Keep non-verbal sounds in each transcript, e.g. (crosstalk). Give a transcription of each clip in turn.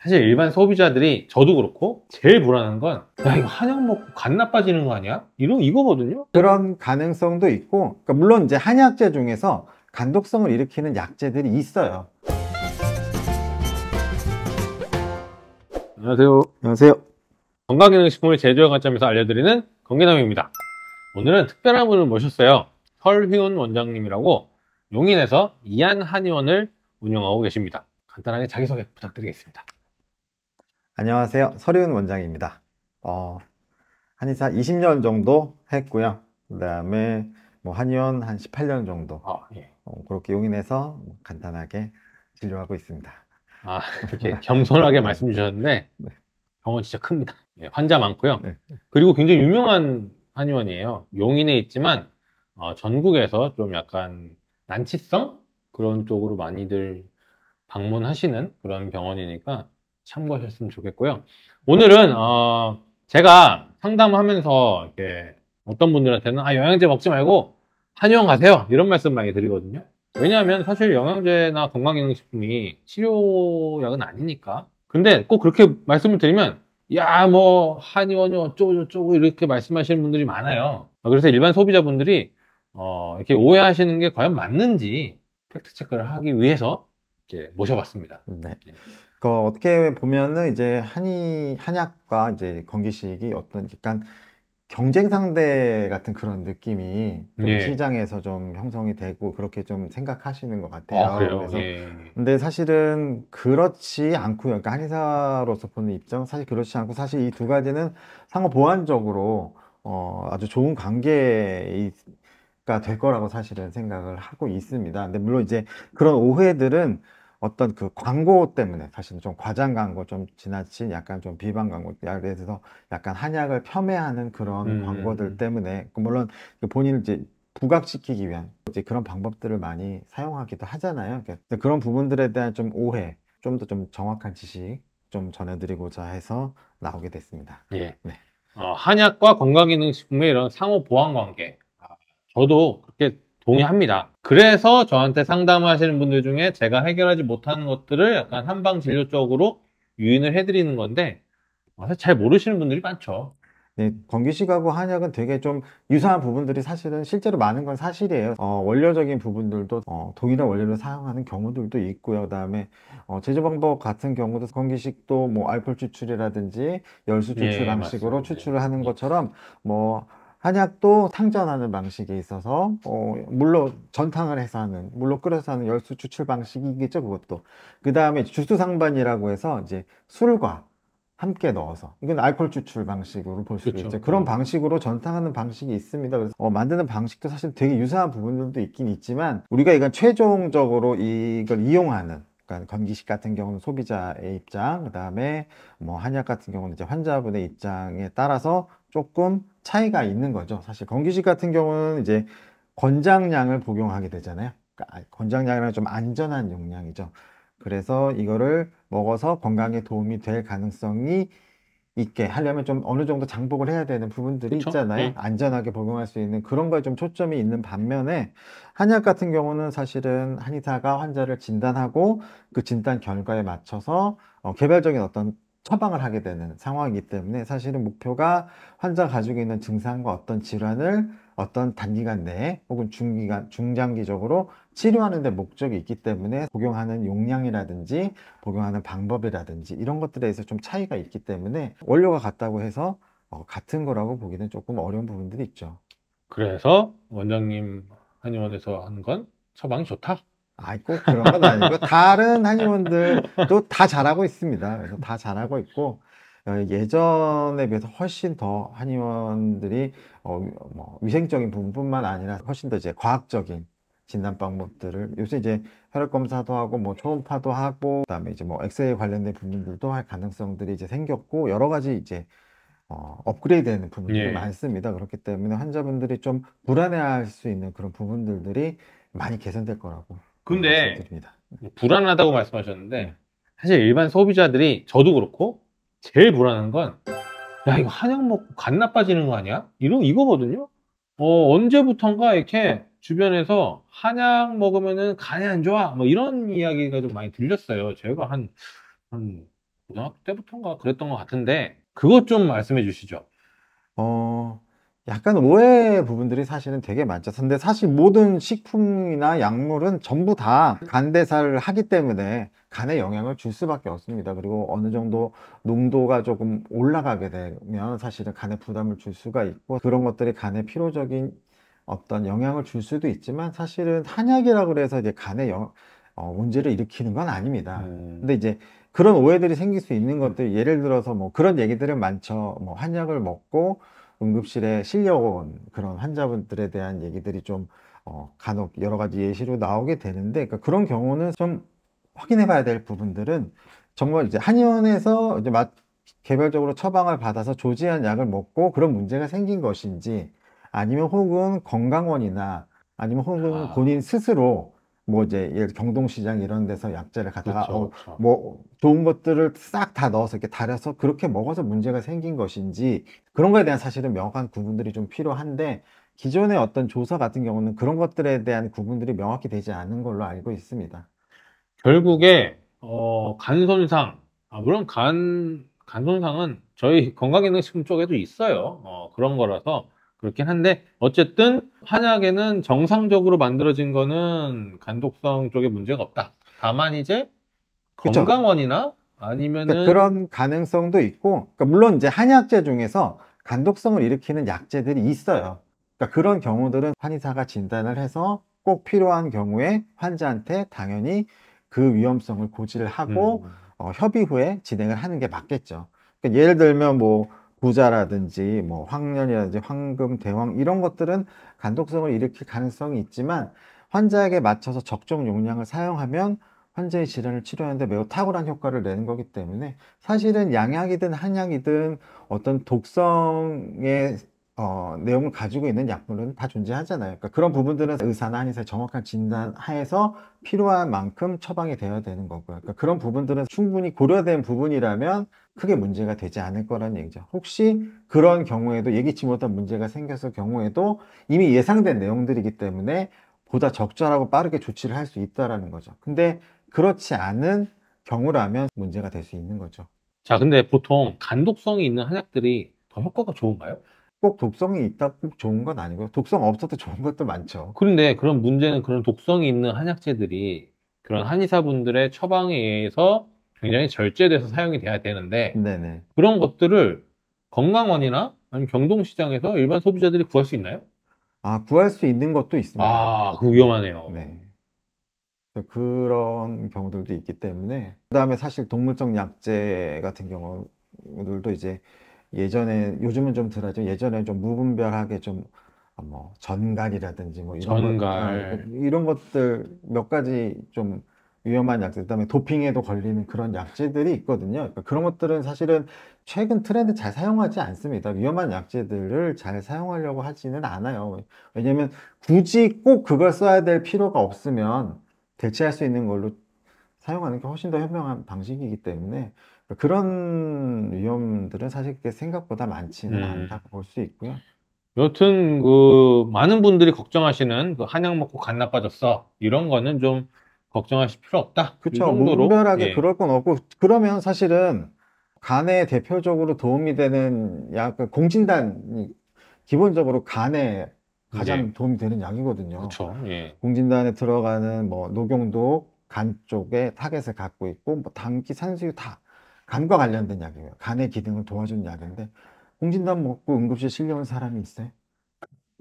사실 일반 소비자들이 저도 그렇고 제일 불안한 건 야 이거 한약 먹고 간 나빠지는 거 아니야? 이런 이거거든요. 그런 가능성도 있고 그러니까 물론 이제 한약재 중에서 간독성을 일으키는 약재들이 있어요. 안녕하세요. 안녕하세요. 건강기능식품을 제조의 관점에서 알려드리는 건기남입니다. 오늘은 특별한 분을 모셨어요. 설휘운 원장님이라고 용인에서 이안 한의원을 운영하고 계십니다. 간단하게 자기소개 부탁드리겠습니다. 안녕하세요. 서리훈 원장입니다. 어, 한의사 20년 정도 했고요. 그 다음에 뭐 한의원 한 18년 정도. 아, 예. 어, 그렇게 용인해서 뭐 간단하게 진료하고 있습니다. 아, 이렇게 겸손하게 말씀 주셨는데 (laughs) 네. 병원 진짜 큽니다. 예, 환자 많고요. 네. 그리고 굉장히 유명한 한의원이에요. 용인에 있지만 어, 전국에서 좀 약간 난치성 그런 쪽으로 많이들 방문하시는 그런 병원이니까 참고하셨으면 좋겠고요. 오늘은 어 제가 상담하면서 이렇게 어떤 분들한테는 아 영양제 먹지 말고 한의원 가세요 이런 말씀 많이 드리거든요. 왜냐하면 사실 영양제나 건강기능식품이 치료약은 아니니까. 근데 꼭 그렇게 말씀을 드리면 야 뭐 한의원이 어쩌고 저쩌고 이렇게 말씀하시는 분들이 많아요. 그래서 일반 소비자분들이 어 이렇게 오해하시는 게 과연 맞는지 팩트 체크를 하기 위해서 이렇게 모셔봤습니다. 네. 네. 그 어떻게 보면은 이제 한의 한약과 이제 건기식이 어떤 약간 경쟁 상대 같은 그런 느낌이 예. 시장에서 좀 형성이 되고 그렇게 좀 생각하시는 것 같아요. 아, 그래서 예. 근데 사실은 그렇지 않고요. 그러니까 한의사로서 보는 입장 사실 그렇지 않고 사실 이 두 가지는 상호 보완적으로 어 아주 좋은 관계가 될 거라고 사실은 생각을 하고 있습니다. 근데 물론 이제 그런 오해들은 어떤 그 광고 때문에 사실은 좀 과장 광고 좀 지나친 약간 좀 비방 광고 약에 대해서 약간 한약을 폄훼하는 그런 음. 광고들 음, 음. 때문에 그 물론 그 본인을 이제 부각시키기 위한 이제 그런 방법들을 많이 사용하기도 하잖아요. 그러니까 그런 부분들에 대한 좀 오해, 좀 더좀 좀 정확한 지식 좀 전해드리고자 해서 나오게 됐습니다. 예. 네. 어, 한약과 건강기능식품의 이런 상호 보완 관계. 아, 저도 그렇게 동의합니다. 그래서 저한테 상담하시는 분들 중에 제가 해결하지 못하는 것들을 약간 한방 진료쪽으로 유인을 해드리는 건데 어, 사실 잘 모르시는 분들이 많죠. 네, 건기식하고 한약은 되게 좀 유사한 부분들이 사실은 실제로 많은 건 사실이에요. 어, 원료적인 부분들도 어, 동일한 원료를 사용하는 경우들도 있고요. 그다음에 어, 제조 방법 같은 경우도 건기식도 뭐 알코올 추출이라든지 열수 네, 추출 예, 방식으로 맞습니다. 추출을 하는 것처럼 뭐 한약도 탕전하는 방식에 있어서 어, 물로 전탕을 해서 하는 물로 끓여서 하는 열수 추출 방식이겠죠 그것도 그 다음에 주수상반이라고 해서 이제 술과 함께 넣어서 이건 알코올 추출 방식으로 볼 수도 그렇죠. 있죠 그런 음. 방식으로 전탕하는 방식이 있습니다 그래서 어, 만드는 방식도 사실 되게 유사한 부분들도 있긴 있지만 우리가 이건 최종적으로 이걸 이용하는 그러니까 건기식 같은 경우는 소비자의 입장, 그 다음에 뭐 한약 같은 경우는 이제 환자분의 입장에 따라서 조금 차이가 있는 거죠. 사실 건기식 같은 경우는 이제 권장량을 복용하게 되잖아요. 그러니까 아, 권장량이랑 좀 안전한 용량이죠. 그래서 이거를 먹어서 건강에 도움이 될 가능성이 있게 하려면 좀 어느 정도 장복을 해야 되는 부분들이 그쵸? 있잖아요. 네. 안전하게 복용할 수 있는 그런 거에 좀 초점이 있는 반면에 한약 같은 경우는 사실은 한의사가 환자를 진단하고 그 진단 결과에 맞춰서 어, 개별적인 어떤 처방을 하게 되는 상황이기 때문에 사실은 목표가 환자 가지고 있는 증상과 어떤 질환을 어떤 단기간 내에 혹은 중기간, 중장기적으로 치료하는 데 목적이 있기 때문에 복용하는 용량이라든지 복용하는 방법이라든지 이런 것들에 대해서 좀 차이가 있기 때문에 원료가 같다고 해서 어, 같은 거라고 보기는 조금 어려운 부분들이 있죠. 그래서 원장님 한의원에서 한 건 처방이 좋다. 아이 꼭 그런 건 아니고 다른 한의원들도 다 잘하고 있습니다. 그래서 다 잘하고 있고 어, 예전에 비해서 훨씬 더 한의원들이 어, 뭐 위생적인 부분뿐만 아니라 훨씬 더 이제 과학적인 진단 방법들을 요새 이제 혈액 검사도 하고 뭐 초음파도 하고 그다음에 이제 뭐 엑스레이 관련된 부분들도 할 가능성들이 이제 생겼고 여러 가지 이제 어, 업그레이드되는 부분들이 예. 많습니다. 그렇기 때문에 환자분들이 좀 불안해할 수 있는 그런 부분들이 많이 개선될 거라고 근데 불안하다고 말씀하셨는데 네. 사실 일반 소비자들이 저도 그렇고 제일 불안한 건 야 이거 한약 먹고 간 나빠지는 거 아니야? 이런 이거거든요. 어 언제부턴가 이렇게 주변에서 한약 먹으면은 간이 안 좋아 뭐 이런 이야기가 좀 많이 들렸어요. 제가 한한 한 고등학교 때부터인가 그랬던 것 같은데 그것 좀 말씀해 주시죠. 어 약간 오해 부분들이 사실은 되게 많죠. 근데 사실 모든 식품이나 약물은 전부 다 간대사를 하기 때문에 간에 영향을 줄 수밖에 없습니다. 그리고 어느 정도 농도가 조금 올라가게 되면 사실은 간에 부담을 줄 수가 있고 그런 것들이 간에 필요적인 어떤 영향을 줄 수도 있지만 사실은 한약이라고 해서 이제 간에 영, 어, 문제를 일으키는 건 아닙니다. 음. 근데 이제 그런 오해들이 생길 수 있는 음. 것들 예를 들어서 뭐 그런 얘기들은 많죠. 뭐 한약을 먹고 응급실에 실려온 그런 환자분들에 대한 얘기들이 좀 어, 간혹 여러 가지 예시로 나오게 되는데 그러니까 그런 경우는 좀 확인해 봐야 될 부분들은 정말 이제 한의원에서 이제 맞, 개별적으로 처방을 받아서 조지한 약을 먹고 그런 문제가 생긴 것인지 아니면 혹은 건강원이나 아니면 혹은 아... 본인 스스로 뭐 이제 예를 경동시장 이런 데서 약재를 갖다가 그렇죠, 그렇죠. 뭐 좋은 것들을 싹 다 넣어서 이렇게 달여서 그렇게 먹어서 문제가 생긴 것인지 그런 거에 대한 사실은 명확한 구분들이 좀 필요한데 기존의 어떤 조사 같은 경우는 그런 것들에 대한 구분들이 명확히 되지 않은 걸로 알고 있습니다. 결국에 어, 어 간 손상 아, 물론 간간 손상은 저희 건강기능식품 쪽에도 있어요. 어, 그런 거라서 그렇긴 한데 어쨌든 한약에는 정상적으로 만들어진 거는 간독성 쪽에 문제가 없다. 다만 이제 그쵸. 건강원이나 아니면은 그러니까 그런 가능성도 있고 그러니까 물론 이제 한약재 중에서 간독성을 일으키는 약재들이 있어요. 그러니까 그런 경우들은 한의사가 진단을 해서 꼭 필요한 경우에 환자한테 당연히 그 위험성을 고지를 하고 음. 어, 협의 후에 진행을 하는 게 맞겠죠. 그러니까 예를 들면 뭐 부자라든지 뭐 황년이라든지 황금, 대왕 이런 것들은 간독성을 일으킬 가능성이 있지만 환자에게 맞춰서 적정 용량을 사용하면 환자의 질환을 치료하는데 매우 탁월한 효과를 내는 거기 때문에 사실은 양약이든 한약이든 어떤 독성의 어, 내용을 가지고 있는 약물은 다 존재하잖아요. 그러니까 그런 부분들은 의사나 한의사의 정확한 진단 하에서 필요한 만큼 처방이 되어야 되는 거고요. 그러니까 그런 부분들은 충분히 고려된 부분이라면 크게 문제가 되지 않을 거라는 얘기죠. 혹시 그런 경우에도 예기치 못한 문제가 생겼을 경우에도 이미 예상된 내용들이기 때문에 보다 적절하고 빠르게 조치를 할 수 있다라는 거죠. 근데 그렇지 않은 경우라면 문제가 될 수 있는 거죠. 자, 근데 보통 간독성이 있는 한약들이 더 효과가 좋은가요? 꼭 독성이 있다 꼭 좋은 건아니고 독성 없어도 좋은 것도 많죠. 그런데 그런 문제는 그런 독성이 있는 한약재들이 그런 네. 한의사분들의 처방에 의해서 굉장히 절제돼서 사용이 돼야 되는데 네네. 그런 것들을 건강원이나 아니면 경동시장에서 일반 소비자들이 구할 수 있나요? 아 구할 수 있는 것도 있습니다. 아, 그 위험하네요. 네. 그런 경우들도 있기 때문에 그다음에 사실 동물성 약재 같은 경우들도 이제 예전에 요즘은 좀 덜하죠. 예전에 좀 무분별하게 좀뭐 아, 전갈이라든지 뭐 이런 전갈. 것, 아, 이런 것들 몇 가지 좀 위험한 약들 그다음에 도핑에도 걸리는 그런 약제들이 있거든요. 그러니까 그런 것들은 사실은 최근 트렌드 잘 사용하지 않습니다. 위험한 약제들을 잘 사용하려고 하지는 않아요. 왜냐하면 굳이 꼭 그걸 써야 될 필요가 없으면 대체할 수 있는 걸로 사용하는 게 훨씬 더 현명한 방식이기 때문에 그런 위험들은 사실 생각보다 많지는 음. 않다고 볼 수 있고요. 여튼 그 많은 분들이 걱정하시는 그 한약 먹고 간 나빠졌어 이런 거는 좀 걱정하실 필요 없다. 그렇죠. 무별하게 예. 그럴 건 없고 그러면 사실은 간에 대표적으로 도움이 되는 약 그 공진단이 기본적으로 간에 가장 예. 도움이 되는 약이거든요. 그렇죠. 예. 공진단에 들어가는 뭐 녹용도 간 쪽에 타겟을 갖고 있고 뭐 당기 산수유 다 간과 관련된 약이에요. 간의 기능을 도와주는 약인데 홍진단 먹고 응급실 실려온 사람이 있어요?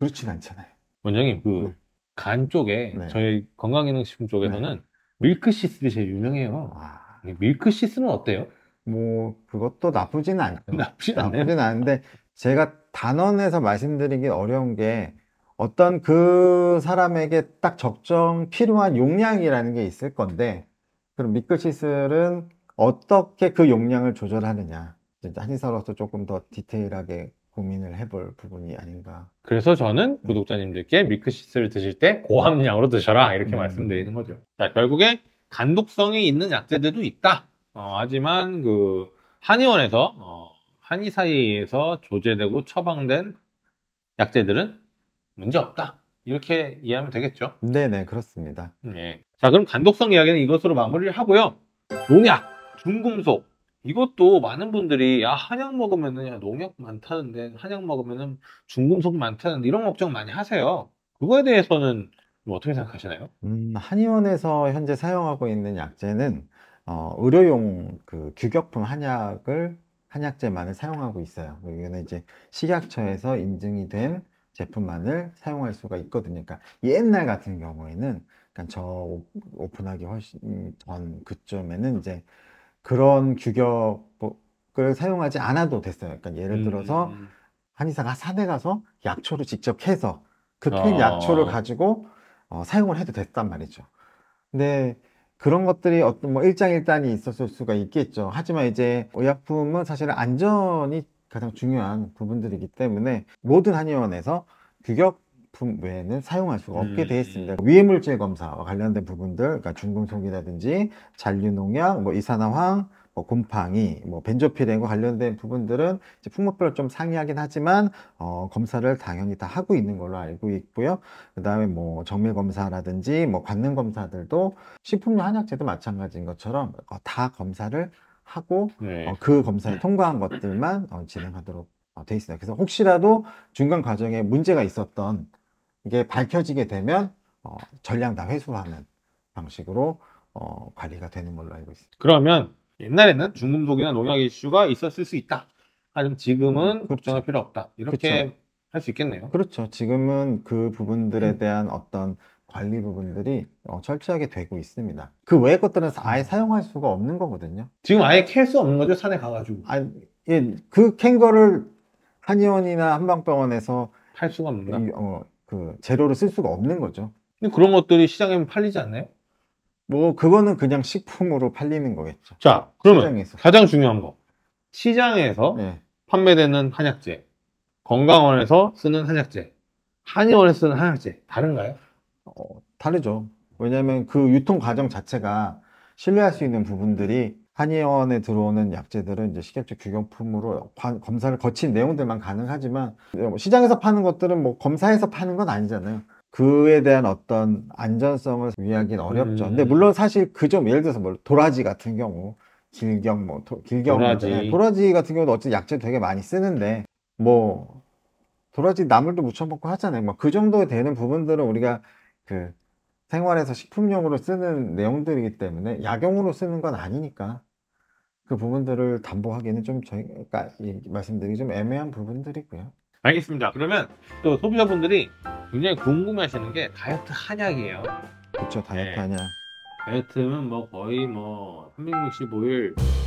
그렇진 않잖아요. 원장님 그간 네. 쪽에 네. 저희 건강기능식품 쪽에서는 네. 밀크시슬이 제일 유명해요. 아. 네, 밀크시슬은 어때요? 뭐 그것도 나쁘지는 않죠. 나쁘진 (laughs) 나쁘진 않은데 제가 단언해서 말씀드리기 어려운 게 어떤 그 사람에게 딱 적정 필요한 용량이라는 게 있을 건데 그럼 미끌시슬은 어떻게 그 용량을 조절하느냐 한의사로서 조금 더 디테일하게 고민을 해볼 부분이 아닌가 그래서 저는 네. 구독자님들께 밀크시스를 드실 때 고함량으로 드셔라 이렇게 네, 음. 말씀드리는 거죠 자 결국에 간독성이 있는 약재들도 있다 어, 하지만 그 한의원에서 어, 한의사에서 조제되고 처방된 약재들은 문제 없다 이렇게 이해하면 되겠죠 네네 네, 그렇습니다 네. 자 그럼 간독성 이야기는 이것으로 마무리를 하고요 농약 중금속 이것도 많은 분들이 야 한약 먹으면은 농약 많다는데 한약 먹으면은 중금속 많다는데 이런 걱정 많이 하세요. 그거에 대해서는 어떻게 생각하시나요? 음, 한의원에서 현재 사용하고 있는 약재는 어, 의료용 그 규격품 한약을 한약재만을 사용하고 있어요. 이거는 이제 식약처에서 인증이 된 제품만을 사용할 수가 있거든요. 그러니까 옛날 같은 경우에는 그러니까 저 오픈하기 훨씬 전 그쯤에는 이제 그런 규격을 사용하지 않아도 됐어요. 그러니까 예를 음, 들어서 음. 음. 한의사가 산에 가서 약초를 직접 해서 그캔 아. 약초를 가지고 어, 사용을 해도 됐단 말이죠. 근데 그런 것들이 어떤 뭐 일장일단이 있었을 수가 있겠죠. 하지만 이제 의약품은 사실은 안전이 가장 중요한 부분들이기 때문에 모든 한의원에서 규격 제품 외에는 사용할 수가 없게 음. 돼 있습니다. 음. 위해물질 검사와 관련된 부분들, 그러니까 중금속이라든지 잔류농약, 뭐 이산화황, 뭐 곰팡이, 뭐 벤조피렌과 관련된 부분들은 이제 품목별로 좀 상이하긴 하지만 어, 검사를 당연히 다 하고 있는 걸로 알고 있고요. 그다음에 뭐 정밀 검사라든지 뭐 관능 검사들도 식품료 한약제도 마찬가지인 것처럼 어, 다 검사를 하고 네. 어, 그 검사를 통과한 것들만 어, 진행하도록 어, 돼 있습니다. 그래서 혹시라도 중간 과정에 문제가 있었던 이게 밝혀지게 되면 어, 전량 다 회수하는 방식으로 어, 관리가 되는 걸로 알고 있습니다. 그러면 옛날에는 중금속이나 농약 이슈가 있었을 수 있다. 하지만 지금은 음, 그렇죠. 걱정할 필요 없다. 이렇게 그렇죠. 할수 있겠네요. 그렇죠. 지금은 그 부분들에 음. 대한 어떤 관리 부분들이 어, 철저하게 되고 있습니다. 그 외의 것들은 아예 음. 사용할 수가 없는 거거든요. 지금 아예 캘 수 없는 거죠? 산에 가가지고. 아니, 예, 그캔 거를 한의원이나 한방병원에서 팔 수가 없는 어, 그 재료를 쓸 수가 없는 거죠. 근데 그런 것들이 시장에 팔리지 않나요? 뭐 그거는 그냥 식품으로 팔리는 거겠죠. 자, 그러면 시장에서. 가장 중요한 거. 시장에서 네. 판매되는 한약재, 건강원에서 쓰는 한약재, 한의원에 서 쓰는 한약재 다른가요? 어, 다르죠. 왜냐하면 그 유통 과정 자체가 신뢰할 수 있는 부분들이 한의원에 들어오는 약재들은 이제 식약처 규격품으로 검사를 거친 내용들만 가능하지만 뭐 시장에서 파는 것들은 뭐 검사해서 파는 건 아니잖아요. 그에 대한 어떤 안전성을 위하기는 음. 어렵죠. 음. 근데 물론 사실 그 좀 예를 들어서 뭐 도라지 같은 경우 길경 뭐 도, 길경 뭐 도라지. 있 네, 도라지 같은 경우도 어쨌든 약재 되게 많이 쓰는데 뭐 도라지 나물도 무쳐 먹고 하잖아요. 뭐 그 정도 되는 부분들은 우리가 그 생활에서 식품용으로 쓰는 내용들이기 때문에 약용으로 쓰는 건 아니니까 그 부분들을 담보하기는 좀 저희가 그러니까 말씀드리기 좀 애매한 부분들이고요. 알겠습니다. 그러면 또 소비자분들이 굉장히 궁금해하시는 게 다이어트 한약이에요. 그렇죠, 다이어트 네. 한약. 다이어트는 뭐 거의 뭐 365일